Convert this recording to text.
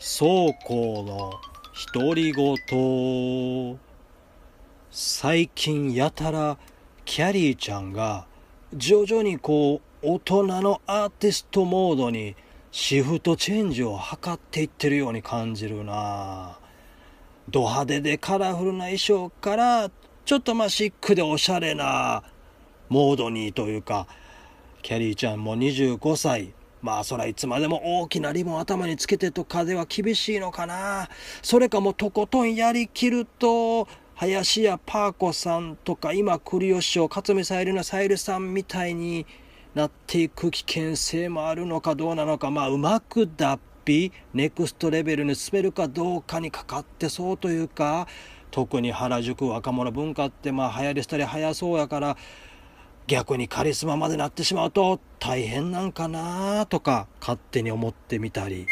倉庫の独り言最近やたらキャリーちゃんが徐々にこう大人のアーティストモードにシフトチェンジを図っていってるように感じるなド派手でカラフルな衣装からちょっとまあシックでおしゃれなモードにというかキャリーちゃんも25歳まあそらいつまでも大きなリボン頭につけてとかでは厳しいのかな。それかもうとことんやりきると、林家パー子さんとか今栗吉を勝美さゆりのさゆりさんみたいになっていく危険性もあるのかどうなのか、まあうまく脱皮、ネクストレベルに進めるかどうかにかかってそうというか、特に原宿若者文化ってまあ流行りしたり早そうやから、逆にカリスマまでなってしまうと大変なんかなとか勝手に思ってみたり。